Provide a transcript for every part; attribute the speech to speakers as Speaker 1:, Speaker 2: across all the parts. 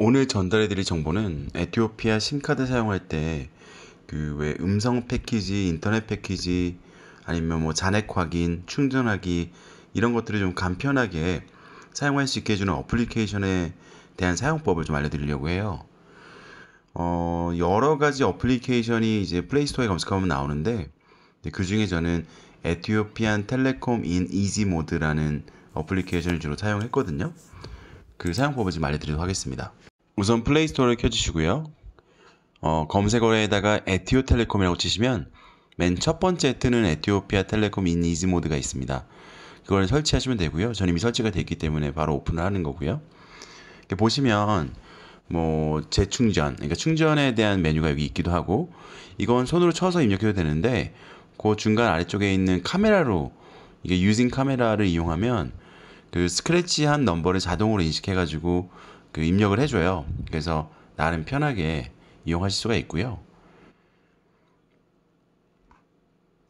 Speaker 1: 오늘 전달해드릴 정보는 에티오피아 심카드 사용할 때 그 왜 음성 패키지, 인터넷 패키지 아니면 뭐 잔액 확인, 충전하기 이런 것들을 좀 간편하게 사용할 수 있게 해주는 어플리케이션에 대한 사용법을 좀 알려드리려고 해요. 어, 여러 가지 어플리케이션이 이제 플레이스토어에 검색하면 나오는데 그 중에 저는 에티오피안 텔레콤 인 이지 모드라는 어플리케이션을 주로 사용했거든요. 그 사용법을 좀 알려드리도록 하겠습니다. 우선 플레이스토어를 켜주시고요. 어, 검색어에다가 에티오텔레콤이라고 치시면 맨 첫 번째 뜨는 에티오피아 텔레콤 인 이즈 모드가 있습니다. 그걸 설치하시면 되고요. 전 이미 설치가 되어 있기 때문에 바로 오픈을 하는 거고요. 이렇게 보시면 뭐 재충전, 그러니까 충전에 대한 메뉴가 여기 있기도 하고 이건 손으로 쳐서 입력해도 되는데 그 중간 아래쪽에 있는 카메라로 이게 유징 카메라를 이용하면 그 스크래치한 넘버를 자동으로 인식해가지고 그 입력을 해줘요. 그래서 나름 편하게 이용하실 수가 있고요.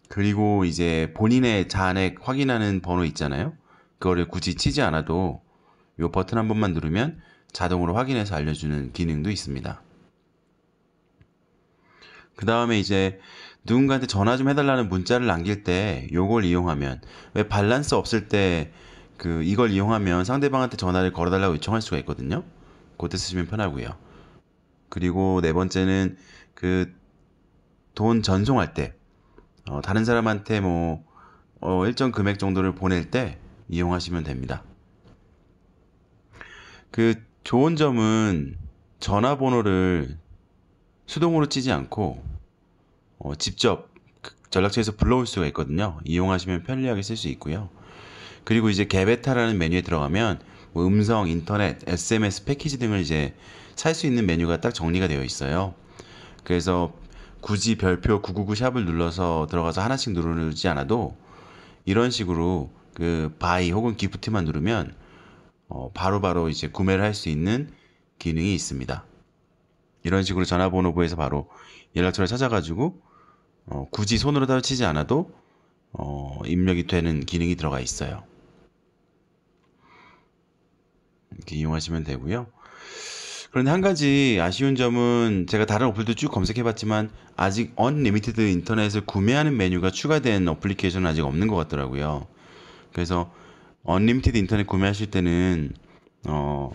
Speaker 1: 그리고 이제 본인의 잔액 확인하는 번호 있잖아요. 그거를 굳이 치지 않아도 이 버튼 한 번만 누르면 자동으로 확인해서 알려주는 기능도 있습니다. 그 다음에 이제 누군가한테 전화 좀 해달라는 문자를 남길 때 요걸 이용하면 왜 발란스 없을 때그 이걸 이용하면 상대방한테 전화를 걸어달라고 요청할 수가 있거든요. 그때 쓰시면 편하고요. 그리고 네 번째는 그 돈 전송할 때 어, 다른 사람한테 뭐 어, 일정 금액 정도를 보낼 때 이용하시면 됩니다. 그 좋은 점은 전화번호를 수동으로 치지 않고 어, 직접 그 전략처에서 불러올 수가 있거든요. 이용하시면 편리하게 쓸 수 있고요. 그리고 이제 개베타라는 메뉴에 들어가면 뭐 음성, 인터넷, SMS 패키지 등을 이제 살 수 있는 메뉴가 딱 정리가 되어 있어요. 그래서 굳이 별표 999 샵을 눌러서 들어가서 하나씩 누르지 않아도 이런 식으로 그 바이 혹은 기프트만 누르면 어 바로바로 이제 구매를 할 수 있는 기능이 있습니다. 이런 식으로 전화번호부에서 바로 연락처를 찾아가지고 어 굳이 손으로 다치지 않아도 어 입력이 되는 기능이 들어가 있어요. 그렇게 이용하시면 되고요. 그런데 한 가지 아쉬운 점은 제가 다른 어플도 쭉 검색해봤지만 아직 언리미티드 인터넷을 구매하는 메뉴가 추가된 어플리케이션은 아직 없는 것 같더라고요. 그래서 언리미티드 인터넷 구매하실 때는 어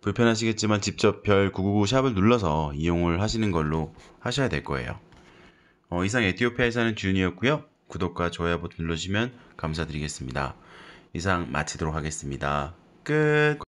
Speaker 1: 불편하시겠지만 직접 별999 샵을 눌러서 이용을 하시는 걸로 하셔야 될 거예요. 어 이상 에티오피아에 서는 주윤이었고요. 구독과 좋아요 버튼 눌러주시면 감사드리겠습니다. 이상 마치도록 하겠습니다. 끝.